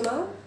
próxima.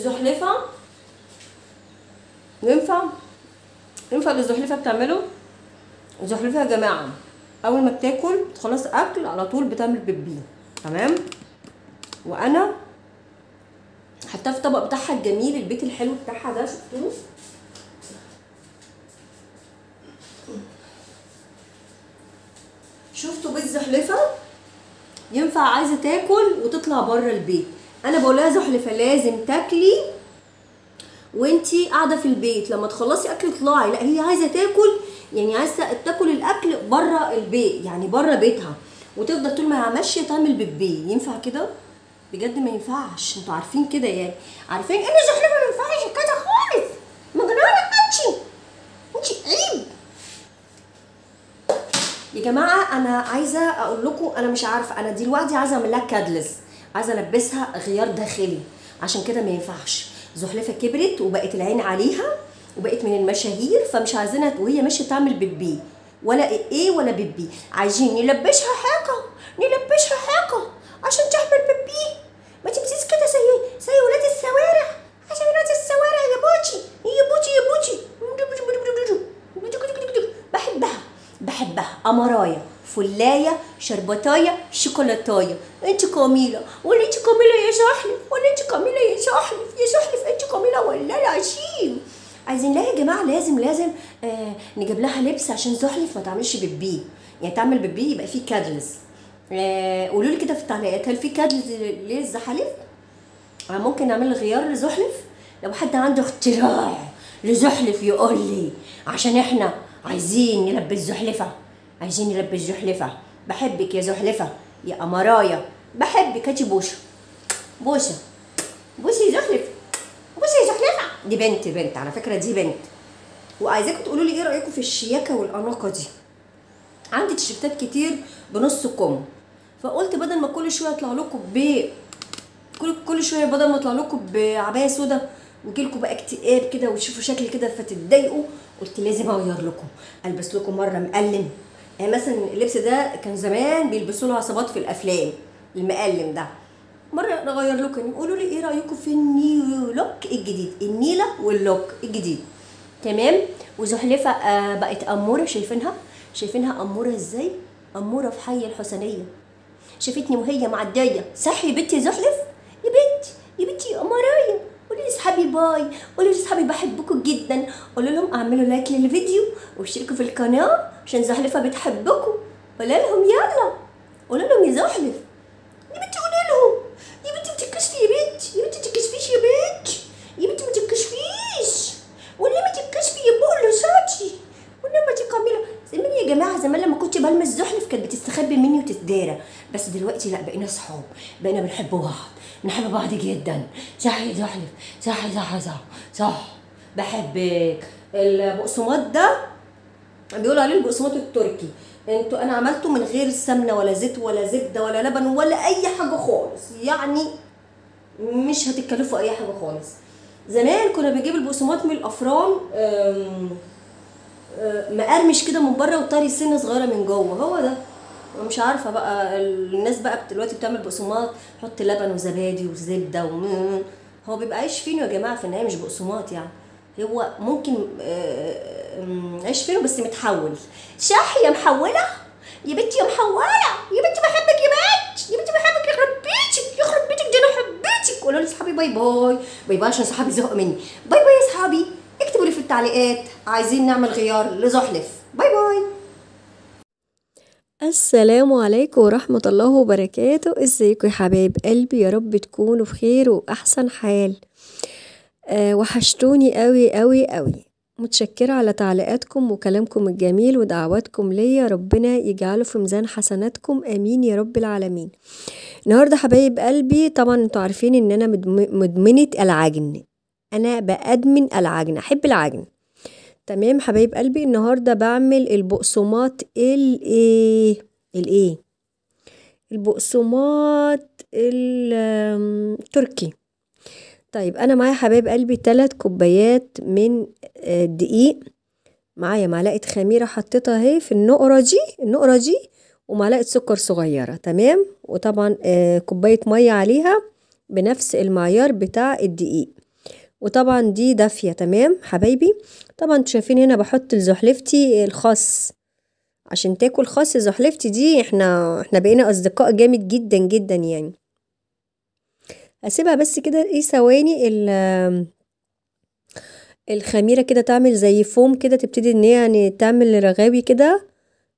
زحلفه ينفع ينفع الزحلفه بتعمله الزحلفه يا جماعه اول ما بتاكل خلاص اكل على طول بتعمل بيبي تمام وانا حطها في الطبق بتاعها الجميل البيت الحلو بتاعها ده شفتوه شفتوا بالزحلفه ينفع عايزه تاكل وتطلع بره البيت انا بقولها زحلفه لازم تاكلي وانتي قاعده في البيت لما تخلصي اكل اطلعي لا هي عايزه تاكل يعني عايزه تاكل الاكل بره البيت يعني بره بيتها وتفضل طول ما هي ماشيه تعمل بيبي ينفع كده بجد ما ينفعش انتوا عارفين كده يعني عارفين ان زحلفه ما ينفعش كده خالص مجنونه انتي انتي عيب يا جماعه انا عايزه اقول لكم انا مش عارفه انا دلوقتي عايزه اعمل لها كادلس عايزه البسها غيار داخلي عشان كده ما ينفعش زحلفه كبرت وبقت العين عليها وبقت من المشاهير فمش عايزينها وهي ماشيه تعمل بيبي ولا ايه, إيه ولا بيبي عايزين نلبشها حاجه نلبشها حاجه عشان تعمل بيبي ما تمسيش كده زي زي ولاد السوارع عشان ولاد السوارع يا بوتي يا بوتي يا بوتي بحبها بحبها امرايه فلاية شربتاية شوكولاتاية انت كاميلا ولا انت كاميلا يا شحلف ولا انت كاميلا يا شحلف يا شحلف انت كاميلا ولا العشيم عايزين لها يا جماعة لازم لازم آه نجيب لها لبس عشان زحلف ما تعملش ببيه يعني تعمل ببيه يبقى فيه كادلز آه قولوا لي كده في التعليقات هل في كادلز للزحلف؟ آه ممكن نعمل غيار لزحلف؟ لو حد عنده اختراع لزحلف يقول لي عشان احنا عايزين نلبس زحلفه عايزين يلبس زحلفة بحبك يا زحلفة يا أمرايا بحبك هاتي بوشة بوشة بوشي يا زحلفة بوشي يا زحلفة دي بنت بنت على فكرة دي بنت وعايزاكم تقولوا لي ايه رأيكم في الشياكة والأناقة دي عندي تيشيرتات كتير بنص كم فقلت بدل ما كل شويه اطلع لكم ب كل كل شويه بدل ما اطلع لكم بعبايه سودا ويجي لكم بقى اكتئاب كده وتشوفوا شكل كده فتتضايقوا قلت لازم اغير لكم البس لكم مره مقلم يعني مثلا اللبس ده كان زمان بيلبسوا له عصابات في الافلام المقلم ده مره نغير لكم قولوا يقولوا لي ايه رايكم في النيو لوك الجديد النيله واللوك الجديد تمام وزحلفه آه بقت اموره شايفينها شايفينها اموره ازاي اموره في حي الحسنيه شافتني وهي معديه صحي يا بنتي زحلف يا بنتي يا بنتي امرايه باي قولوا لاصحابي بحبكم جدا قولوا لهم اعملوا لايك للفيديو واشتركوا في القناه عشان زحلفه بتحبكم قولوا لهم يلا قولوا لهم يا زحلف يا بنتي قولي لهم يا بنتي ما تتكشفي يا بنتي يا بنتي ما تتكشفيش يا بنتي يا بنتي ما تتكشفيش ولا ما تتكشفي يا بقول لصوتي ولا ما تكملوا زمان يا جماعه زمان لما كنت بلمس زحلف كانت بتستخبي مني وتتدارى بس دلوقتي لا بقينا صحاب بقينا بنحب بعض بنحب بعض جدا صحي صحي صحي صحي صح صح بحبك البقسماط ده بيقولوا عليه البقسماط التركي انتوا انا عملته من غير سمنه ولا زيت ولا زبده ولا لبن ولا اي حاجه خالص يعني مش هتتكلفوا اي حاجه خالص زمان كنا بنجيب البقسماط من الافران آه، مقرمش كده من بره وطري سنه صغيره من جوه هو ده مش عارفه بقى الناس بقى دلوقتي بتعمل بقسماط حط لبن وزبادي وزبده و هو بيبقى عيش فينو يا جماعه في النهايه مش بقسماط يعني هو ممكن آه، عيش فينو بس متحول شاح يا محوله يا بنتي يا محوله يا بنتي بحبك يا بنتي يا بنتي بحبك يخرب بيتك يخرب بيتك دي انا حبيتك قولوا لي صحابي باي باي باي باي عشان صحابي زهقوا مني باي باي يا صحابي اكتبوا لي في التعليقات عايزين نعمل غيار لزحلف باي باي السلام عليكم ورحمة الله وبركاته ازيكم يا حبايب قلبي يا رب تكونوا بخير وأحسن حال أه وحشتوني قوي قوي قوي متشكرة على تعليقاتكم وكلامكم الجميل ودعواتكم ليا ربنا يجعله في ميزان حسناتكم امين يا رب العالمين النهاردة حبايب قلبي طبعا انتوا عارفين ان انا مدمنة العجن انا بأدمن العجن احب العجن تمام حبايب قلبي النهاردة بعمل البقسماط الايه الايه البقسماط التركي طيب انا معايا حبايب قلبي تلات كوبايات من الدقيق آه، معايا معلقة خميرة حطيتها اهي في النقرة دي النقرة دي ومعلقة سكر صغيرة تمام وطبعا آه، كوباية مية عليها بنفس المعيار بتاع الدقيق وطبعا دي دافية تمام حبايبي طبعا انتوا شايفين هنا بحط الزحلفتي الخاص عشان تاكل خاص زحلفتي دي احنا احنا بقينا اصدقاء جامد جدا جدا يعني هسيبها بس كده ايه ثواني الخميره كده تعمل زي فوم كده تبتدي ان هي يعني تعمل رغاوي كده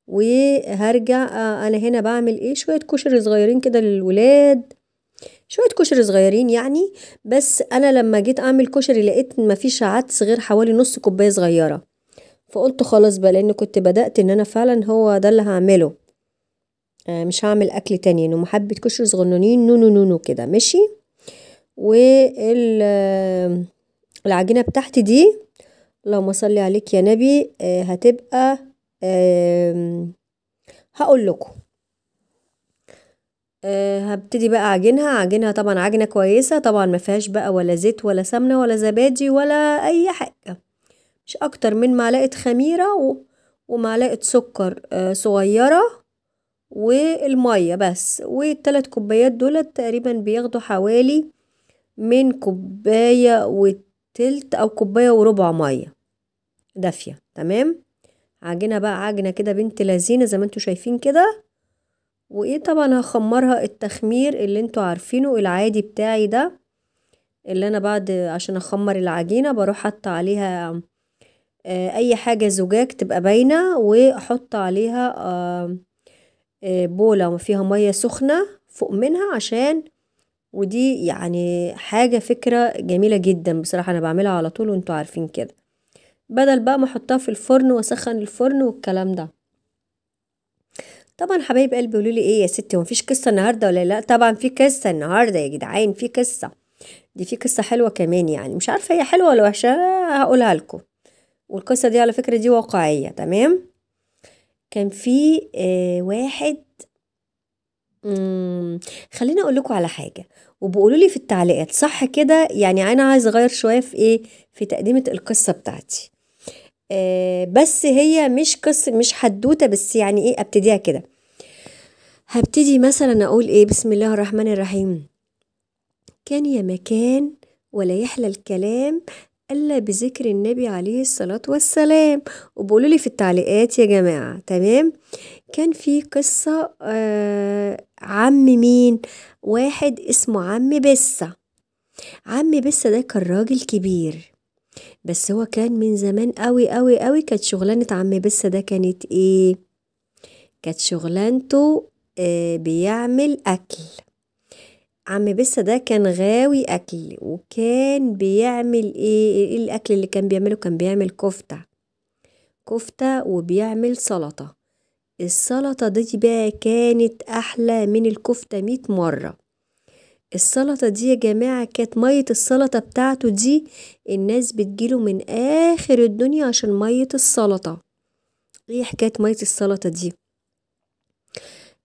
وهرجع آه، انا هنا بعمل ايه شويه كشري صغيرين كده للولاد شوية كشري صغيرين يعني بس أنا لما جيت أعمل كشري لقيت مفيش عدس غير حوالي نص كوباية صغيرة فقلت خلاص بقى لأن كنت بدأت إن أنا فعلا هو ده اللي هعمله آه مش هعمل أكل تاني إنه محبة كشري صغنونين نونو نونو كده ماشي والعجينة آه، العجينة بتاعتي دي اللهم صلي عليك يا نبي آه هتبقى آه هقول لكم أه هبتدي بقى اعجنها اعجنها طبعا عجنه كويسه طبعا ما فيهاش بقى ولا زيت ولا سمنه ولا زبادي ولا اي حاجه مش اكتر من معلقه خميره و... ومعلقه سكر أه صغيره والميه بس والثلاث كوبايات دولت تقريبا بياخدوا حوالي من كوبايه وتلت او كوبايه وربع ميه دافيه تمام عجنها بقى عجنه كده بنت لذينه زي ما انتوا شايفين كده وايه طبعا هخمرها التخمير اللي انتوا عارفينه العادي بتاعي ده اللي انا بعد عشان اخمر العجينه بروح حط عليها آه، اي حاجه زجاج تبقى باينه واحط عليها آه، آه، بوله فيها ميه سخنه فوق منها عشان ودي يعني حاجه فكره جميله جدا بصراحه انا بعملها على طول وانتوا عارفين كده بدل بقى ما احطها في الفرن واسخن الفرن والكلام ده طبعا حبايب قلبي قولوا لي ايه يا ستي هو مفيش قصه النهارده ولا لا طبعا في قصه النهارده يا جدعان في قصه دي في قصه حلوه كمان يعني مش عارفه هي حلوه ولا وحشه هقولها لكم والقصه دي على فكره دي واقعيه تمام كان في آه واحد خليني اقول لكم على حاجه وبقولوا لي في التعليقات صح كده يعني انا عايز اغير شويه في ايه في تقديمه القصه بتاعتي آه، بس هي مش قصة مش حدوتة بس يعني ايه ابتديها كده هبتدي مثلا اقول ايه بسم الله الرحمن الرحيم كان يا مكان ولا يحلى الكلام الا بذكر النبي عليه الصلاه والسلام وبقولوا لي في التعليقات يا جماعه تمام كان في قصه آه عم مين واحد اسمه عم بسه عم بسه ده كان راجل كبير بس هو كان من زمان قوي قوي قوي كانت شغلانة عم بسة ده كانت ايه كانت شغلانته آه بيعمل اكل عم بسة ده كان غاوي اكل وكان بيعمل إيه؟, ايه الاكل اللي كان بيعمله كان بيعمل كفتة كفتة وبيعمل سلطة السلطة دي بقى كانت أحلى من الكفتة ميت مرة السلطة دي يا جماعة كانت مية السلطة بتاعته دي الناس بتجيله من آخر الدنيا عشان مية السلطة ايه حكاية مية السلطة دي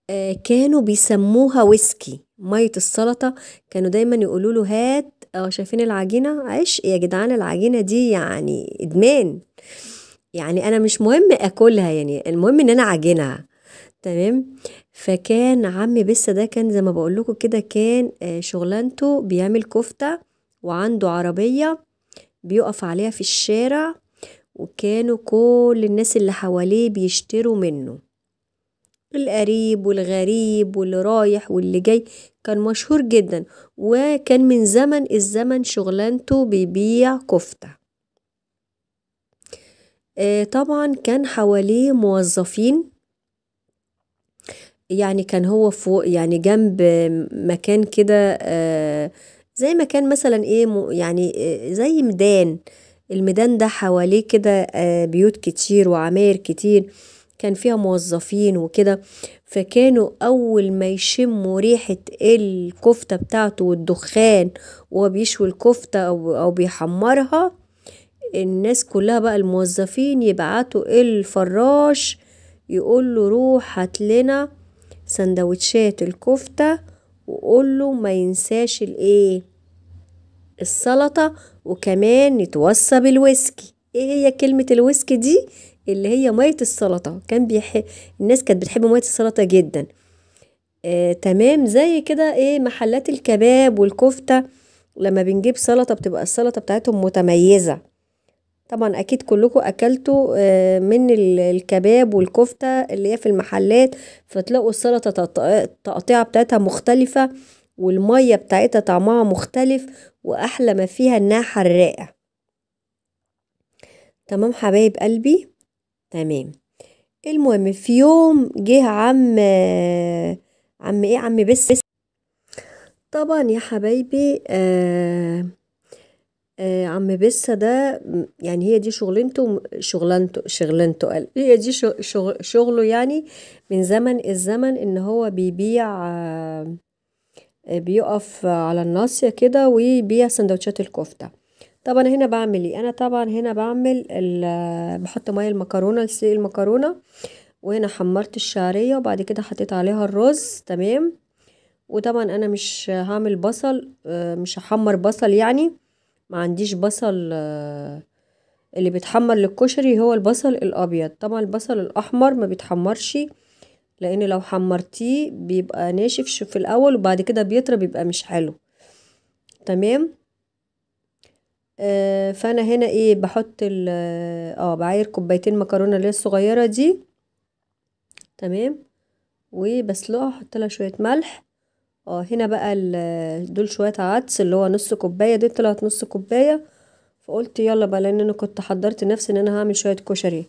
آه كانوا بيسموها ويسكي مية السلطة كانوا دايما يقولوا له هات اه شايفين العجينة عشق يا جدعان العجينة دي يعني إدمان يعني أنا مش مهم أكلها يعني المهم إن أنا عجنها تمام فكان عمي بس ده كان زي ما بقول لكم كده كان آه، شغلانته بيعمل كفته وعنده عربيه بيقف عليها في الشارع وكانوا كل الناس اللي حواليه بيشتروا منه القريب والغريب واللي رايح واللي جاي كان مشهور جدا وكان من زمن الزمن شغلانته بيبيع كفتة آه، طبعا كان حواليه موظفين يعني كان هو فوق يعني جنب مكان كده آه، زي مكان مثلا ايه يعني آه، زي ميدان الميدان ده حواليه كده آه، بيوت كتير وعماير كتير كان فيها موظفين وكده فكانوا أول ما يشموا ريحة الكفتة بتاعته والدخان وبيشوي بيشوي الكفتة أو, أو بيحمرها الناس كلها بقى الموظفين يبعتوا الفراش يقول له روح هات لنا سندوتشات الكفتة وقول له ما ينساش الايه السلطة وكمان نتوصى بالويسكي ايه هي كلمة الويسكي دي اللي هي مية السلطة كان بيحب الناس كانت بتحب مية السلطة جدا آه تمام زي كده ايه محلات الكباب والكفتة لما بنجيب سلطة بتبقى السلطة بتاعتهم متميزة طبعا اكيد كلكم اكلتوا آه، من الكباب والكفته اللي هي في المحلات فتلاقوا السلطه التقطيعه بتاعتها مختلفه والميه بتاعتها طعمها مختلف واحلى ما فيها انها حراقه تمام حبايب قلبي تمام المهم في يوم جه عم عم ايه عم بس طبعا يا حبايبي آه آه، عم بسة ده يعني هي دي شغلنته شغلنته شغلنته قال هي دي شغله يعني من زمن الزمن ان هو بيبيع آه، آه، بيقف على الناصية كده ويبيع سندوتشات الكفتة طبعا هنا بعمل ايه انا طبعا هنا بعمل بحط ميه المكرونه لسلق المكرونه وهنا حمرت الشعريه وبعد كده حطيت عليها الرز تمام وطبعا انا مش هعمل بصل مش هحمر بصل يعني ما عنديش بصل اللي بيتحمر للكشري هو البصل الابيض طبعا البصل الاحمر ما بيتحمرش لان لو حمرتيه بيبقى ناشف في الاول وبعد كده بيطرى بيبقى مش حلو تمام آه فانا هنا ايه بحط اه بعاير كوبايتين مكرونه اللي الصغيره دي تمام وبسلقها احط لها شويه ملح اه هنا بقى دول شويه عدس اللي هو نص كوبايه دي طلعت نص كوبايه فقلت يلا بقى لان انا كنت حضرت نفسي ان انا هعمل شويه كشري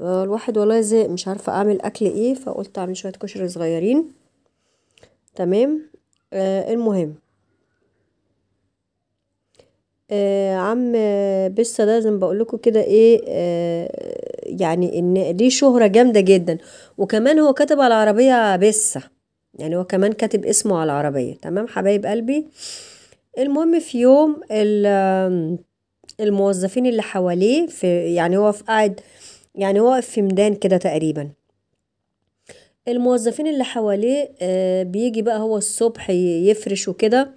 الواحد والله زهق مش عارفه اعمل اكل ايه فقلت اعمل شويه كشري صغيرين تمام آه المهم آه عم بسه ده زي ما بقول لكم كده ايه آه يعني ان ليه شهره جامده جدا وكمان هو كتب على العربيه بسه يعني هو كمان كاتب اسمه على العربية تمام حبايب قلبي المهم في يوم الموظفين اللي حواليه في يعني هو في قاعد يعني هو في ميدان كده تقريبا الموظفين اللي حواليه آه، بيجي بقى هو الصبح يفرش وكده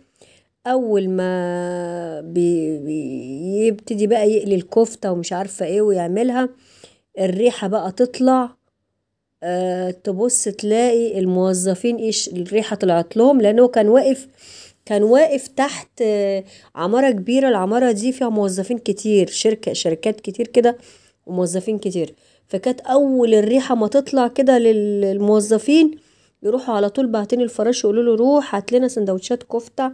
اول ما بيبتدي بقى يقلي الكفته ومش عارفه ايه ويعملها الريحه بقى تطلع آه، تبص تلاقي الموظفين ايش الريحه طلعت لهم لانه كان واقف كان واقف تحت آه، عماره كبيره العماره دي فيها موظفين كتير شركه شركات كتير كده وموظفين كتير فكانت اول الريحه ما تطلع كده للموظفين يروحوا على طول باعتين الفراش يقولوا له روح هات لنا سندوتشات كفته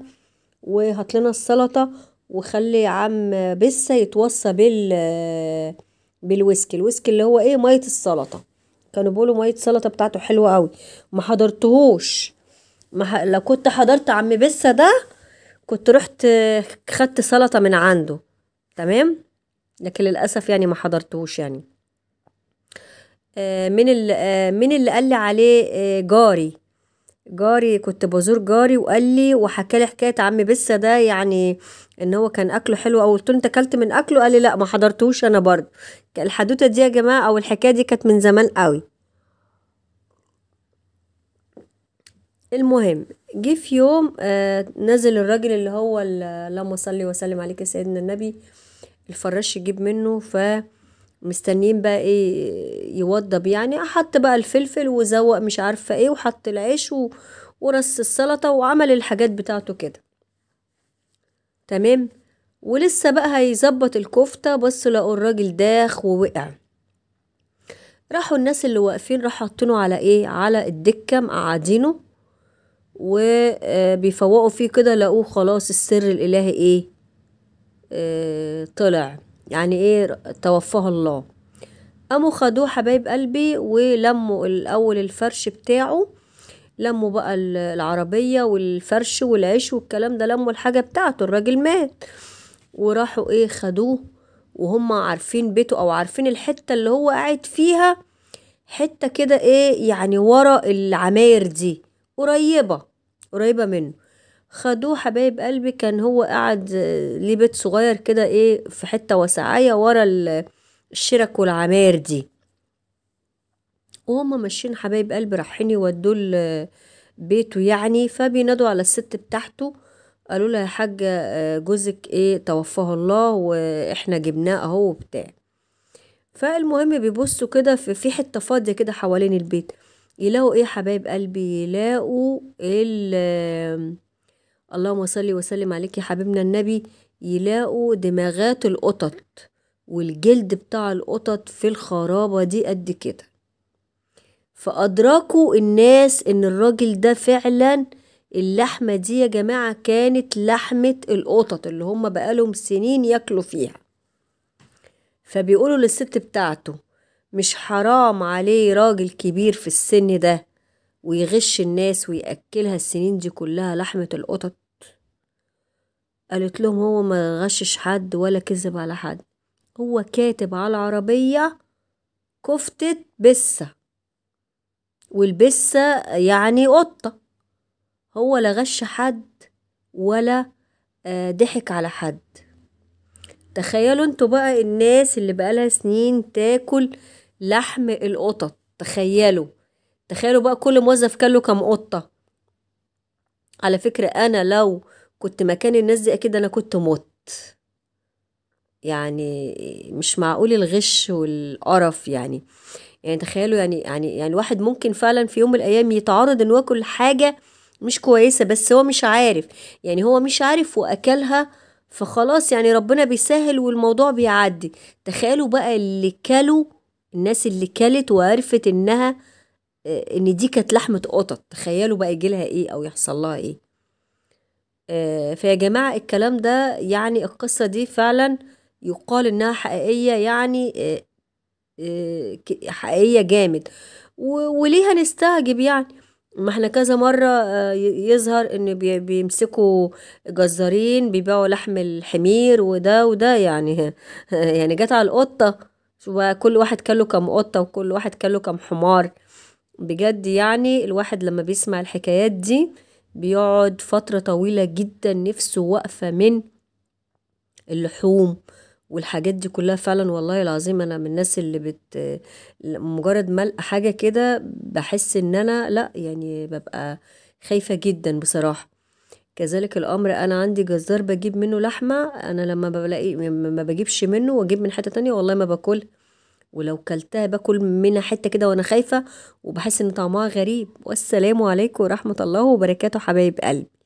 وهات لنا السلطه وخلي عم بسه يتوصى بال بالويسكي الويسكي اللي هو ايه ميه السلطه كانوا بيقولوا ميه السلطه بتاعته حلوه قوي ما حضرتهوش ما ح... لو كنت حضرت عم بسه ده كنت رحت خدت سلطه من عنده تمام لكن للاسف يعني ما حضرتهوش يعني آه من اللي آه من اللي قال لي عليه آه جاري جاري كنت بزور جاري وقال لي وحكى لي حكايه عم بسه ده يعني ان هو كان اكله حلو او قلت له انت اكلت من اكله قال لي لا ما حضرتوش انا برضه الحدوته دي يا جماعه او الحكايه دي كانت من زمان قوي المهم جه في يوم آه نزل الراجل اللي هو اللهم صلي وسلم عليك يا سيدنا النبي الفراش يجيب منه ف مستنيين بقى ايه يوضب يعني احط بقى الفلفل وزوق مش عارفه ايه وحط العيش و... ورص السلطه وعمل الحاجات بتاعته كده تمام ولسه بقى هيظبط الكفته بس لقوا الراجل داخ ووقع راحوا الناس اللي واقفين راحوا حاطينه على ايه على الدكه مقعدينه وبيفوقوا آه، فيه كده لقوه خلاص السر الالهي ايه, إيه طلع يعني ايه توفاه الله قاموا خدوه حبايب قلبي ولموا الاول الفرش بتاعه لموا بقى العربية والفرش والعيش والكلام ده لموا الحاجة بتاعته الراجل مات وراحوا ايه خدوه وهم عارفين بيته او عارفين الحتة اللي هو قاعد فيها حتة كده ايه يعني ورا العماير دي قريبة قريبة منه خدوه حبايب قلبي كان هو قاعد آه، ليه بيت صغير كده ايه في حتة واسعية ورا الشرك والعمار دي وهم ماشيين حبايب قلبي رايحين يودوه بيته يعني فبينادوا على الست بتاعته قالوا لها يا حاجة آه، جوزك ايه توفاه الله واحنا جبناه اهو بتاع فالمهم بيبصوا كده في, حتة فاضية كده حوالين البيت يلاقوا ايه حبايب قلبي يلاقوا ال اللهم صل وسلم عليك يا حبيبنا النبي يلاقوا دماغات القطط والجلد بتاع القطط في الخرابة دي قد كده فأدركوا الناس إن الراجل ده فعلا اللحمة دي يا جماعة كانت لحمة القطط اللي هم بقالهم سنين ياكلوا فيها فبيقولوا للست بتاعته مش حرام عليه راجل كبير في السن ده ويغش الناس ويأكلها السنين دي كلها لحمة القطط قالت لهم هو ما غشش حد ولا كذب على حد هو كاتب على العربية كفتة بسة والبسة يعني قطة هو لا غش حد ولا آه، ضحك على حد تخيلوا انتوا بقى الناس اللي بقالها سنين تاكل لحم القطط تخيلوا تخيلوا بقى كل موظف كان له كام قطة على فكرة انا لو كنت مكان الناس دي اكيد انا كنت مت يعني مش معقول الغش والقرف يعني يعني تخيلوا يعني يعني يعني واحد ممكن فعلا في يوم من الايام يتعرض ان هو ياكل حاجه مش كويسه بس هو مش عارف يعني هو مش عارف واكلها فخلاص يعني ربنا بيسهل والموضوع بيعدي تخيلوا بقى اللي كلوا الناس اللي كلت وعرفت انها آه، ان دي كانت لحمه قطط تخيلوا بقى يجيلها ايه او يحصل لها ايه آه، فيا جماعة الكلام ده يعني القصة دي فعلا يقال إنها حقيقية يعني آه، آه، حقيقية جامد وليها نستعجب يعني ما احنا كذا مرة يظهر ان بيمسكوا جزارين بيبيعوا لحم الحمير وده وده يعني يعني جت على القطة شو كل واحد كله كم قطة وكل واحد كله كم حمار بجد يعني الواحد لما بيسمع الحكايات دي بيقعد فترة طويلة جدا نفسه واقفة من اللحوم والحاجات دي كلها فعلا والله العظيم انا من الناس اللي بت مجرد ما حاجه كده بحس ان انا لا يعني ببقى خايفه جدا بصراحه كذلك الامر انا عندي جزار بجيب منه لحمه انا لما بلاقي ما بجيبش منه واجيب من حته تانية والله ما باكلها ولو كلتها باكل منها حته كده وانا خايفه وبحس ان طعمها غريب والسلام عليكم ورحمه الله وبركاته حبايب قلبي